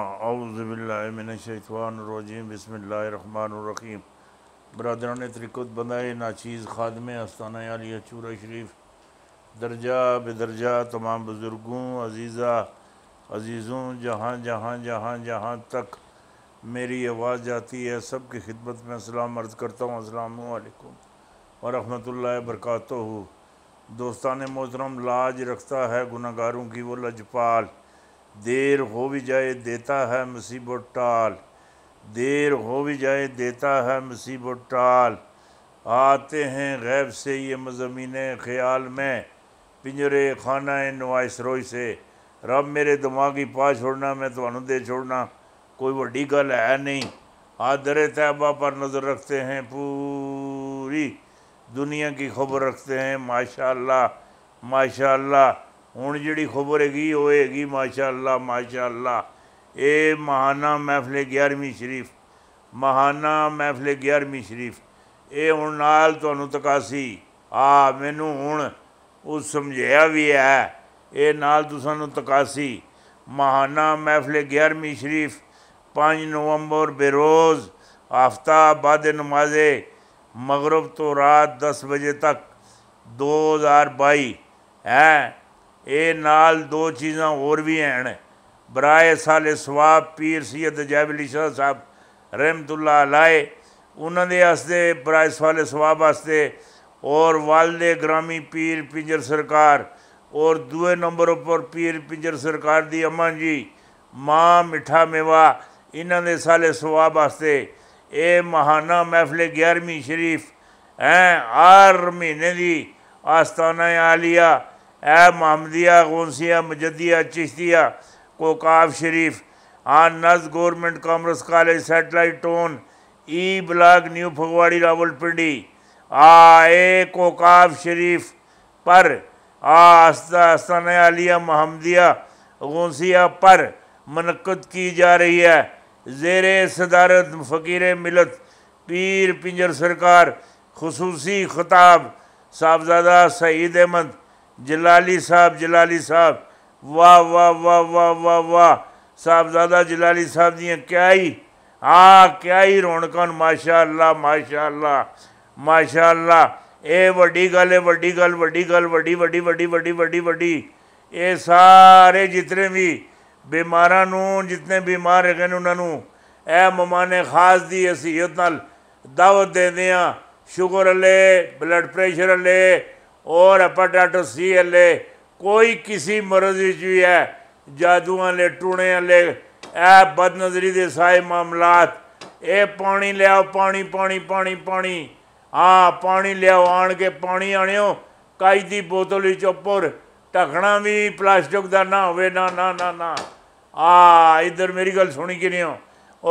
अउज़बिल्लिनशवानरजीम बसमीम ने त्रिकुत बनाए नाचीज़ खादम अस्ताना आलिया चूरा शरीफ दर्जा बेदर्जा तमाम बुज़ुर्गों अजीज़ा अजीज़ों जहाँ जहाँ जहाँ जहाँ तक मेरी आवाज़ जाती है सब की खिदमत में सलाम अर्ज़ करता हूँ असलकम बरकत हो दोस्तान मोहतरम लाज रखता है गुनागारों की वो लजपाल देर हो भी जाए देता है मुसीबत टाल देर हो भी जाए देता है मुसीबत टाल आते हैं गैब से ये मजमीन ख्याल में पिंजरे खाना नवाइश रोई से रब मेरे दिमागी पा छोड़ना मैं तो दे छोड़ना कोई वही गल है नहीं आदर तैबा पर नज़र रखते हैं पूरी दुनिया की खबर रखते हैं माशाल्लाह माशा हूँ जी खबर हैगी वो हैगी माशाला माशाला ए महाना महफिल ग्यारहवीं शरीफ महाना महफिल ग्यारहवीं शरीफ ये हूँ नाल तू तकासी आ मैनू हूँ उस समझाया भी है ये नाल तू सू तकासी महाना महफले ग्यारहवीं शरीफ पाँच नवंबर बेरोज़ हफ्ता बाद नमाजे मगरब तो रात दस बजे तक दो हज़ार बई है ये नाल दो चीज़ा होर भी हैं बराए साले ਸਵਾਬ पीर सैयद ਜੈਬਲੀ ਸ਼ਾਹ ਸਾਹਿਬ ਰਹਿਮਤੁਲਲਾਹ ਅਲੈਹ ਉਹਨਾਂ ਦੇ ਵਾਸਤੇ ਬਰਾਏ ਸਾਲੇ और वालदे ग्रामी पीर पिंजर सरकार और दुए नंबर उपर पीर पिंजर सरकार दी अम्मा जी माँ मिठा मेवा इन्हों के साले स्वाब वास्ते ये महाना महफिल ग्यारहवीं शरीफ हैं हर महीने की आस्थाना आलिया ए महमदिया गौसिया मजदिया चिश्तिया कोकाब शरीफ आन नज government commerce college satellite town E block new Phagwari Rawalpindi आ ए कोकाब शरीफ पर आस्ता आस्थान आलिया महमदिया गौसिया पर मनक़द की जा रही है जेर सदारत फ़कीर मिलत पीर पिंजर सरकार खसूसी खताब साहबजादा सईद अहमद जलाली साहब जलाली साहब वाह वाह वाह वाह वाह वाह साहबजादा जलाली साहब दिया क्या ही आ हाँ, क्या ही रौनक माशाला माशाला माशाला ये वही गल है वही गल वी गल वी वी वी वी वी वी ये सारे जितने भी बीमारा जितने बीमार है उन्होंने ए ममाने खास की असीयत नावत देते हैं शुगर अले ब्लड प्रैशर अले ਔਰ ਅਪਟਾਟੋ ਸੀ ਹਲੇ ਕੋਈ ਕਿਸੇ ਮਰਜ਼ ਵਿੱਚ ਵੀ ਹੈ ਜਾਦੂਆਂ ਲੈ ਟੂਣੇ ਲੈ ਇਹ ਬਦਨਜ਼ਰੀ ਦੇ ਸਾਰੇ ਮਾਮਲਾਤ ਇਹ ਪਾਣੀ ਲਿਆਓ ਪਾਣੀ ਪਾਣੀ ਪਾਣੀ ਪਾਣੀ ਹਾਂ ਪਾਣੀ ਲਿਆਓ ਆਣ ਕੇ ਪਾਣੀ ਆਣਿਓ ਕਾਈ ਦੀ ਬੋਤਲ ਵਿੱਚ ਉੱਪਰ ਢੱਕਣਾ ਵੀ ਪਲਾਸਟਿਕ ਦਾ ਨਾ ਹੋਵੇ ਨਾ ਨਾ ਨਾ ਨਾ ਆ ਇਧਰ ਮੇਰੀ ਗੱਲ ਸੁਣੀ ਕਿ ਨਹੀਂ ਹੋ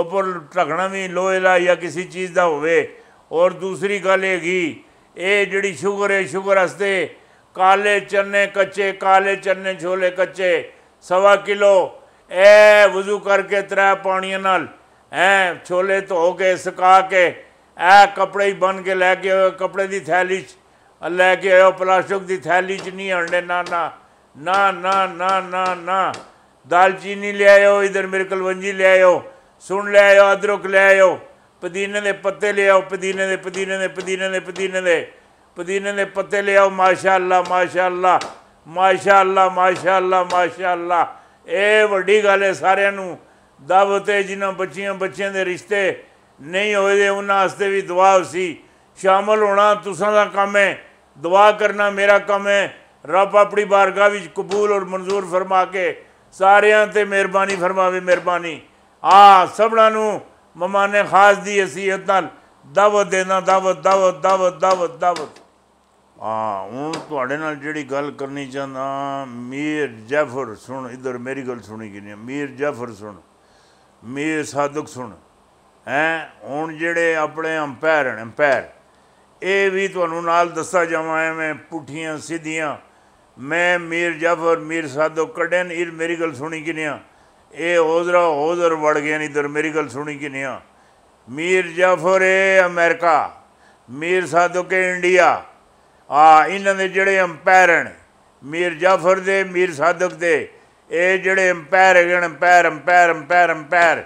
ਉੱਪਰ ਢੱਕਣਾ ਵੀ ਲੋਹੇ ਦਾ ਜਾਂ ਕਿਸੇ ਚੀਜ਼ ਦਾ ਹੋਵੇ ਔਰ ਦੂਸਰੀ ਗੱਲ ਹੈਗੀ ਇਹ ਜਿਹੜੀ ਸ਼ੂਗਰ ਹੈ ਸ਼ੂਗਰ ਵਾਸਤੇ ਕਾਲੇ ਚਨੇ ਕੱਚੇ ਕਾਲੇ ਚਨੇ ਛੋਲੇ ਕੱਚੇ ਸਵਾ ਕਿਲੋ ਇਹ ਵਜ਼ੂ ਕਰਕੇ ਤਰਾ ਪਾਣੀਆਂ ਨਾਲ ਐ ਛੋਲੇ ਧੋ ਕੇ ਸੁਕਾ ਕੇ ਐ ਕਪੜੇ ਹੀ ਬਨ ਕੇ ਲੈ ਕੇ ਕਪੜੇ ਦੀ ਥੈਲੀ ਚ ਲੈ ਕੇ ਆਇਓ ਪਲਾਸਟਿਕ ਦੀ ਥੈਲੀ ਚ ਨਹੀਂ ਹੰਡੇ ਨਾ ਨਾ ਨਾ ਨਾ ਨਾ ਨਾ ਨਾ दालचीनी ले आयो इधर मेरे कलवंजी ले आयो सुन ले आयो अदरक ले आयो ਪਦੀਨੇ ਦੇ ਪੱਤੇ ਲਿਆਓ ਪਦੀਨੇ ਦੇ ਪਦੀਨੇ ਦੇ ਪਦੀਨੇ ਦੇ ਪਦੀਨੇ ਦੇ ਪਦੀਨੇ ਦੇ ਪੱਤੇ ਲਿਆਓ ਮਾਸ਼ਾਅੱਲਾ ਮਾਸ਼ਾਅੱਲਾ ਮਾਸ਼ਾਅੱਲਾ ਮਾਸ਼ਾਅੱਲਾ ਮਾਸ਼ਾਅੱਲਾ ਇਹ ਵੱਡੀ ਗੱਲ ਹੈ ਸਾਰਿਆਂ ਨੂੰ ਦਬ ਤੇ ਜਿਨ੍ਹਾਂ ਬੱਚੀਆਂ ਬੱਚਿਆਂ ਦੇ ਰਿਸ਼ਤੇ ਨਹੀਂ ਹੋਏ ਦੇ ਉਹਨਾਂ ਵਾਸਤੇ ਵੀ ਦੁਆ ਸੀ ਸ਼ਾਮਲ ਹੋਣਾ ਤੁਸਾਂ ਦਾ ਕੰਮ ਹੈ ਦੁਆ ਕਰਨਾ ਮੇਰਾ ਕੰਮ ਹੈ ਰੱਬ ਆਪਣੀ ਬਾਰਗਾ ਵਿੱਚ ਕਬੂਲ ਔਰ ਮਨਜ਼ੂਰ ਫਰਮਾ ਕੇ ਸਾਰਿਆਂ ਤੇ ਮਿਹਰਬਾਨੀ ਫਰਮਾਵੇ ਮਿਹਰਬਾਨੀ ਆ ਸਭਨਾਂ ਨੂੰ ਮਮਾਨੇ ਖਾਸ ਦੀ ਅਸੀਅਤ ਨਾਲ ਦਵਤ ਦੇਣਾ ਦਵਤ ਦਵਤ ਦਵਤ ਦਵਤ ਦਵਤ ਆ ਹੁਣ ਤੁਹਾਡੇ ਨਾਲ ਜਿਹੜੀ ਗੱਲ ਕਰਨੀ ਚਾਹੁੰਦਾ ਮੀਰ ਜਫਰ ਸੁਣ ਇਧਰ ਮੇਰੀ ਗੱਲ ਸੁਣੀ ਕਿ ਨਹੀਂ ਮੀਰ ਜਫਰ ਸੁਣ ਮੀਰ ਸਾਦਕ ਸੁਣ ਹੈ ਹੁਣ ਜਿਹੜੇ ਆਪਣੇ ਅੰਪਾਇਰ ਨੇ ਅੰਪਾਇਰ ਇਹ ਵੀ ਤੁਹਾਨੂੰ ਨਾਲ ਦੱਸਾ ਜਾਵਾਂ ਐਵੇਂ ਪੁੱਠੀਆਂ ਸਿੱਧੀਆਂ ਮੈਂ ਮੀਰ ਜਫਰ ਮੀਰ ਸਾਦਕ ਕੱਢਣ ਇਹ ਮੇਰੀ ਗੱਲ ਸੁਣੀ ਕਿ ਨਹੀਂ ਇਹ ਹੋਜ਼ਰਾ ਹੋਜ਼ਰ ਵੜ ਗਏ ਨਹੀਂ ਦਰ ਮੇਰੀ ਗੱਲ ਸੁਣੀ ਕਿ ਨਹੀਂ ਆ ਮੀਰ ਜਾਫਰ ਇਹ ਅਮਰੀਕਾ ਮੀਰ ਸਾਦੁਕ ਏ ਇੰਡੀਆ ਆ ਇਹਨਾਂ ਦੇ ਜਿਹੜੇ ਅੰਪਾਇਰ ਨੇ ਮੀਰ ਜਾਫਰ ਦੇ ਮੀਰ ਸਾਦਕ ਦੇ ਇਹ ਜਿਹੜੇ ਅੰਪਾਇਰ ਹੈਗੇ ਅੰਪਾਇਰ ਅੰਪਾਇਰ ਅੰਪਾਇਰ ਅੰਪਾਇਰ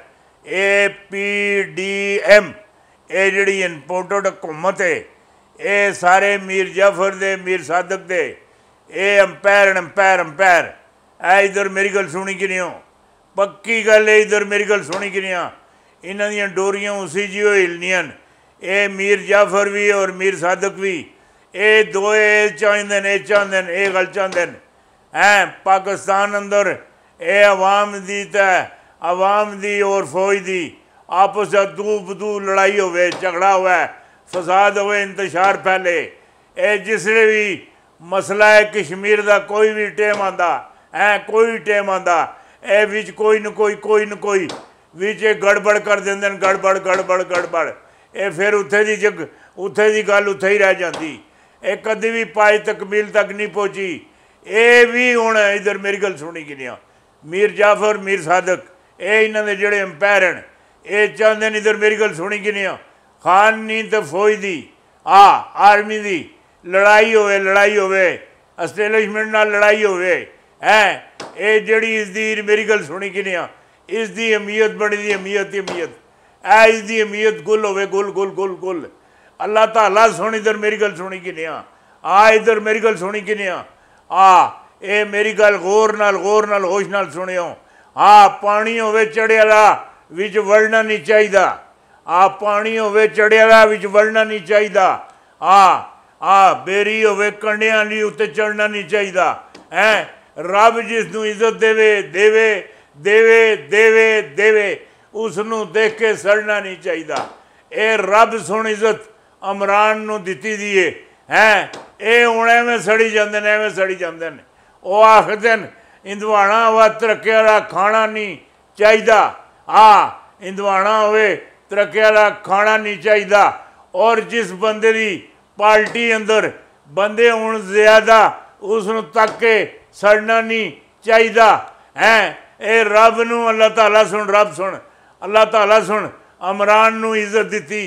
ਏ ਪੀ ਡੀ ਐਮ ਇਹ ਜਿਹੜੀ ਇੰਪੋਰਟਡ ਹਕੂਮਤ ਹੈ ਇਹ ਸਾਰੇ ਮੀਰ ਜਾਫਰ ਦੇ ਮੀਰ ਸਾਦਕ ਦੇ ਇਹ ਅੰਪਾਇਰ ਅੰਪਾਇਰ ਅੰਪਾਇਰ ਐ ਇਧਰ ਮੇਰੀ ਗੱਲ ਸੁਣੀ ਕਿ ਨਹੀਂ ਹੋ पक्की गल इधर मेरी गल सुनी कि नहीं इन दोरिया उसी जी हिलनियन ए मीर जाफर भी और मीर सादक भी ए दो चाहते हैं चाहते हैं यह गल चाहते हैं है पाकिस्तान अंदर ए अवाम की त अवाम की और फौज की आपस दू बदू लड़ाई हो झगड़ा हो फसाद हो इंतजार फैले ए जिस भी मसला है कश्मीर का कोई भी टेम आता है कोई भी टेम आता ਇਹ ਵਿੱਚ ਕੋਈ ਨਾ ਕੋਈ ਕੋਈ ਨਾ ਕੋਈ ਵਿੱਚ ਇਹ ਗੜਬੜ ਕਰ ਦਿੰਦੇ ਨੇ ਗੜਬੜ ਗੜਬੜ ਗੜਬੜ ਇਹ ਫਿਰ ਉੱਥੇ ਦੀ ਜਗ ਉੱਥੇ ਦੀ ਗੱਲ ਉੱਥੇ ਹੀ ਰਹਿ ਜਾਂਦੀ ਇਹ ਕਦੇ ਵੀ ਪਾਇ ਤਕਮੀਲ ਤੱਕ ਨਹੀਂ ਪਹੁੰਚੀ ਇਹ ਵੀ ਹੁਣ ਇਧਰ ਮੇਰੀ ਗੱਲ ਸੁਣੀ ਕਿਨਿਆ ਮੀਰ ਜਾਫਰ ਮੀਰ ਸਾਦਕ ਇਹ ਇਹਨਾਂ ਦੇ ਜਿਹੜੇ ਅੰਪਾਇਰ ਨੇ ਇਹ ਚਾਹੁੰਦੇ ਨੇ ਇਧਰ ਮੇਰੀ ਗੱਲ ਸੁਣੀ ਕਿਨਿਆ ਖਾਨ ਨਹੀਂ ਤੇ ਫੌਜ ਦੀ ਆ ਆਰਮੀ ਦੀ ਲੜਾਈ ਹੋਵੇ ਲੜਾਈ ਹੋਵੇ ਅਸਟੇਬਲਿਸ਼ਮੈਂਟ ਨਾਲ ਲੜਾਈ ਹੋਵੇ है ये जड़ी इसकी मेरी गल सुनी कि नहीं इसकी अमीयत बनी दी अमीयत अमीयत है इसकी अमीयत गुल हो गुल गुल गुल गुल अल्लाह तला सुनी इधर मेरी गल सुनी कि नहीं आ इधर मेरी गल सुनी कि नहीं आ ये मेरी गल गौर गौर होश न सुनियो आ पानी हो चढ़ियाला बिच वलना नहीं चाहिए आ पानी हो चढ़ियाला बिच वलना नहीं चाहिए आ आ बेरी होने उ चढ़ना नहीं चाहिए है ਰੱਬ ਜਿਸ ਨੂੰ ਇੱਜ਼ਤ ਦੇਵੇ ਦੇਵੇ ਦੇਵੇ ਦੇਵੇ ਦੇਵੇ ਉਸ ਨੂੰ ਦੇਖ ਕੇ ਸੜਨਾ ਨਹੀਂ ਚਾਹੀਦਾ ਇਹ ਰੱਬ ਸੁਣ ਇੱਜ਼ਤ ਅਮਰਾਨ ਨੂੰ ਦਿੱਤੀ ਦੀਏ ਹੈ ਇਹ ਹੁਣ ਐਵੇਂ ਸੜੀ ਜਾਂਦੇ ਨੇ ਐਵੇਂ ਸੜੀ ਜਾਂਦੇ ਨੇ ਉਹ ਆਖਦੇ ਨੇ ਇੰਦਵਾਣਾ ਵਾ ਤਰੱਕੇ ਦਾ ਖਾਣਾ ਨਹੀਂ ਚਾਹੀਦਾ ਆ ਇੰਦਵਾਣਾ ਹੋਵੇ ਤਰੱਕੇ ਦਾ ਖਾਣਾ ਨਹੀਂ ਚਾਹੀਦਾ ਔਰ ਜਿਸ ਬੰਦੇ ਦੀ ਪਾਰਟੀ ਅੰਦਰ ਬੰਦੇ ਹੁਣ ਜ਼ਿਆਦਾ ਉਸ ਨੂੰ ਤੱਕ ਕੇ ਸੜਨਾ ਨਹੀਂ ਚਾਹੀਦਾ ਹੈ ਇਹ ਰੱਬ ਨੂੰ ਅੱਲਾਹ ਤਾਲਾ ਸੁਣ ਰੱਬ ਸੁਣ ਅੱਲਾਹ ਤਾਲਾ ਸੁਣ ਅਮਰਾਨ ਨੂੰ ਇੱਜ਼ਤ ਦਿੱਤੀ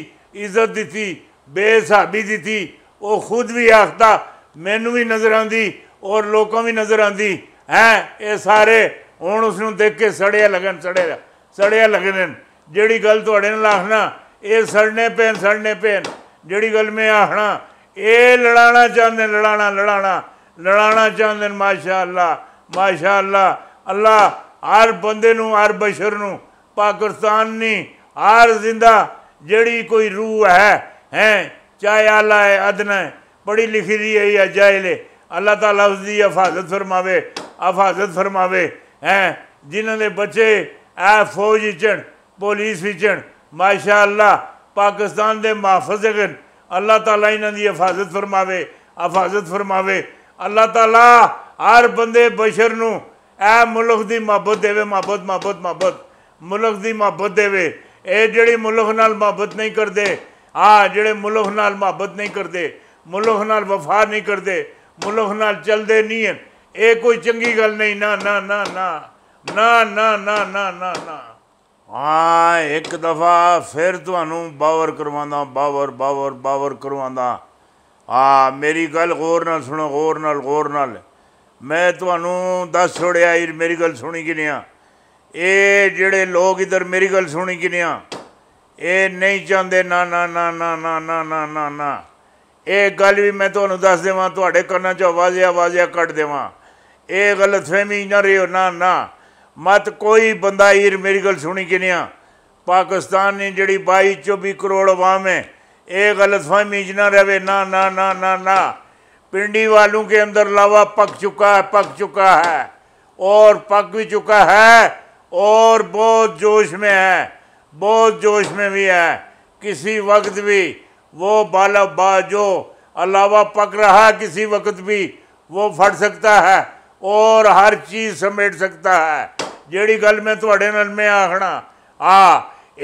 ਇੱਜ਼ਤ ਦਿੱਤੀ ਬੇਸਾਬੀ ਦਿੱਤੀ ਉਹ ਖੁਦ ਵੀ ਆਖਦਾ ਮੈਨੂੰ ਵੀ ਨਜ਼ਰ ਆਂਦੀ ਔਰ ਲੋਕਾਂ ਵੀ ਨਜ਼ਰ ਆਂਦੀ ਹੈ ਇਹ ਸਾਰੇ ਹੁਣ ਉਸ ਨੂੰ ਦੇਖ ਕੇ ਸੜਿਆ ਲਗਨ ਸੜਿਆ ਸੜਿਆ ਲੱਗਦੇ ਨੇ ਜਿਹੜੀ ਗੱਲ ਤੁਹਾਡੇ ਨਾਲ ਆਖਣਾ ਇਹ ਸੜਨੇ ਪੈਣ ਸੜਨੇ ਪੈਣ ਜਿਹੜੀ ਗੱਲ ਮੈਂ ਆਖਣਾ ਇਹ ਲੜਾਣਾ ਚਾਹੁੰਦੇ ਲੜਾਣਾ ਲੜਾਣਾ लड़ाना चाहते हैं माशा अल्लाह माशा अल्लाह अल्लाह हर बंद हर बशर न पाकिस्तान नहीं हर जिंदा जड़ी कोई रूह है हैं चाहे आला है अदन है पढ़ी लिखी दी है या जाए अल्लाह तला उसकी हिफाजत फरमावे हिफाजत फरमावे हैं जिन्हें बच्चे ऐ फौज इचन पुलिस इचन माशा अल्लाह पाकिस्तान के माफज अल्लाह तला इन्हों की हिफाजत फरमावे हिफाजत फरमावे ਅੱਲਾਹ ਤਾਲਾ ਹਰ ਬੰਦੇ ਬਸ਼ਰ ਨੂੰ ਐ ਮੁਲਕ ਦੀ ਮੁਹੱਬਤ ਦੇਵੇ ਮੁਹੱਬਤ ਮੁਹੱਬਤ ਮੁਹੱਬਤ ਮੁਲਕ ਦੀ ਮੁਹੱਬਤ ਦੇਵੇ ਇਹ ਜਿਹੜੀ ਮੁਲਕ ਨਾਲ ਮੁਹੱਬਤ ਨਹੀਂ ਕਰਦੇ ਆ ਜਿਹੜੇ ਮੁਲਕ ਨਾਲ ਮੁਹੱਬਤ ਨਹੀਂ ਕਰਦੇ ਮੁਲਕ ਨਾਲ ਵਫਾ ਨਹੀਂ ਕਰਦੇ ਮੁਲਕ ਨਾਲ ਚੱਲਦੇ ਨਹੀਂ ਇਹ ਕੋਈ ਚੰਗੀ ਗੱਲ ਨਹੀਂ ਨਾ ਨਾ ਨਾ ਨਾ ਨਾ ਨਾ ਨਾ ਨਾ ਨਾ ਨਾ ਆ ਇੱਕ ਦਫਾ ਫਿਰ ਤੁਹਾਨੂੰ ਬਾਵਰ ਕਰਵਾਉਂਦਾ ਬਾਵਰ ਬਾਵਰ ਬਾਵਰ ਕਰਵਾਉਂਦਾ ਹਾਂ ਮੇਰੀ ਗੱਲ ਗੌਰ ਨਾਲ ਸੁਣੋ ਗੌਰ ਨਾਲ ਗੌਰ ਨਾਲ ਮੈਂ ਤੁਹਾਨੂੰ ਦੱਸ ਛੋੜਿਆ ਮੇਰੀ ਗੱਲ ਸੁਣੀ ਕਿ ਨਹੀਂ ਆ ਇਹ ਜਿਹੜੇ ਲੋਕ ਇਧਰ ਮੇਰੀ ਗੱਲ ਸੁਣੀ ਕਿ ਨਹੀਂ ਆ ਇਹ ਨਹੀਂ ਚਾਹੁੰਦੇ ਨਾ ਨਾ ਨਾ ਨਾ ਨਾ ਨਾ ਨਾ ਨਾ ਨਾ ਇਹ ਗੱਲ ਵੀ ਮੈਂ ਤੁਹਾਨੂੰ ਦੱਸ ਦੇਵਾਂ ਤੁਹਾਡੇ ਕੰਨਾਂ 'ਚ ਆਵਾਜ਼ਿਆ ਆਵਾਜ਼ਿਆ ਕੱਢ ਦੇਵਾਂ ਇਹ ਗਲਤ ਫਹਿਮੀ ਨਾ ਰਿਓ ਨਾ ਨਾ ਮਤ ਕੋਈ ਬੰਦਾ ਈਰ ਮੇਰੀ ਗੱਲ ਸੁਣੀ ਕਿ ਨਹੀਂ ਆ ਪਾਕਿਸਤਾਨ ਨੇ ਜਿਹੜੀ 22 24 ਕਰੋੜ ਆਵਾਮ ਹੈ ये गलतफहमी ना रहे ना ना ना ना ना पिंडी वालों के अंदर लावा पक चुका है पक चुका है और पक भी चुका है और बहुत जोश में है बहुत जोश में भी है किसी वक्त भी वो बाला बाजो अलावा पक रहा है किसी वक्त भी वो फट सकता है और हर चीज़ समेट सकता है ਜਿਹੜੀ ਗੱਲ ਮੈਂ ਤੁਹਾਡੇ ਨਾਲ ਮੈਂ आखना ਆ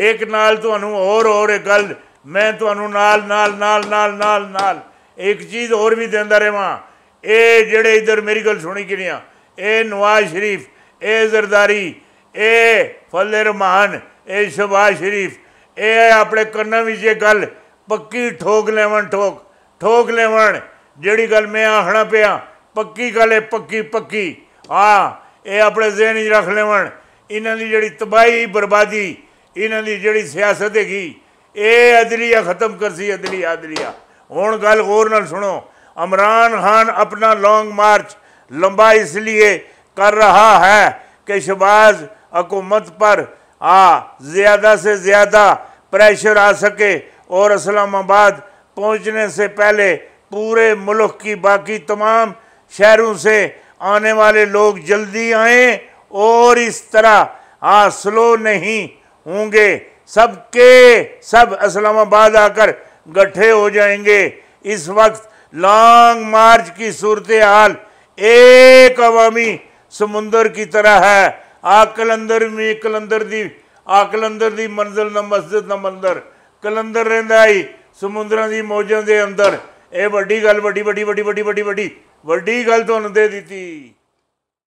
एक ਨਾਲ और और एक गल ਮੈਂ ਤੁਹਾਨੂੰ ਨਾਲ ਨਾਲ ਨਾਲ ਨਾਲ ਨਾਲ ਨਾਲ ਇੱਕ ਚੀਜ਼ ਹੋਰ ਵੀ ਦਿੰਦਾ ਰਹਾਂ ਇਹ ਜਿਹੜੇ ਇਧਰ ਮੇਰੀ ਗੱਲ ਸੁਣੀ ਕਿਰਿਆ ਇਹ ਨਵਾਜ਼ ਸ਼ਰੀਫ ਇਹ ਜ਼ਰਦਾਰੀ ਇਹ ਫਲੇ ਰਮਾਨ ਇਹ ਸ਼ਬਾਸ਼ ਸ਼ਰੀਫ ਇਹ ਆਪਣੇ ਕੰਨਾਂ ਵਿੱਚ ਇਹ ਗੱਲ ਪੱਕੀ ਠੋਕ ਲੈਵਣ ਠੋਕ ਠੋਕ ਲੈਵਣ ਜਿਹੜੀ ਗੱਲ ਮੈਂ ਆਹਣਾ ਪਿਆ ਪੱਕੀ ਗੱਲ ਹੈ ਪੱਕੀ ਪੱਕੀ ਆ ਇਹ ਆਪਣੇ ਜ਼ਿਹਨ ਵਿੱਚ ਰੱਖ ਲੈਵਣ ਇਹਨਾਂ ਦੀ ਜਿਹੜੀ ਤਬਾਹੀ ਬਰਬਾਦੀ ਇਹਨਾਂ ਦੀ ਜਿਹੜੀ ਸਿਆਸਤ ਹੈਗੀ ये अदलिया ख़त्म कर सी अदलिया अदलिया हूँ गल ਗੌਰ न सुनो इमरान खान अपना लॉन्ग मार्च लंबा इसलिए कर रहा है कि शबाज हकूमत पर आ ज़्यादा से ज़्यादा प्रेशर आ सके और इस्लामाबाद पहुंचने से पहले पूरे मुल्क की बाकी तमाम शहरों से आने वाले लोग जल्दी आएँ और इस तरह आ स्लो नहीं होंगे सब के सब इस्लामाबाद आकर गठे हो जाएंगे इस वक्त लॉन्ग मार्च की सूरत हाल एक अवामी समुंदर की तरह है आ कलंदर में कलंदर दी आ कलंदर दी मंजिल न मस्जिद न मंदिर कलंदर रहा ही समुंदर की मौजों के अंदर ये वही गल वी वी वी वी वी वी गल तुम दे दी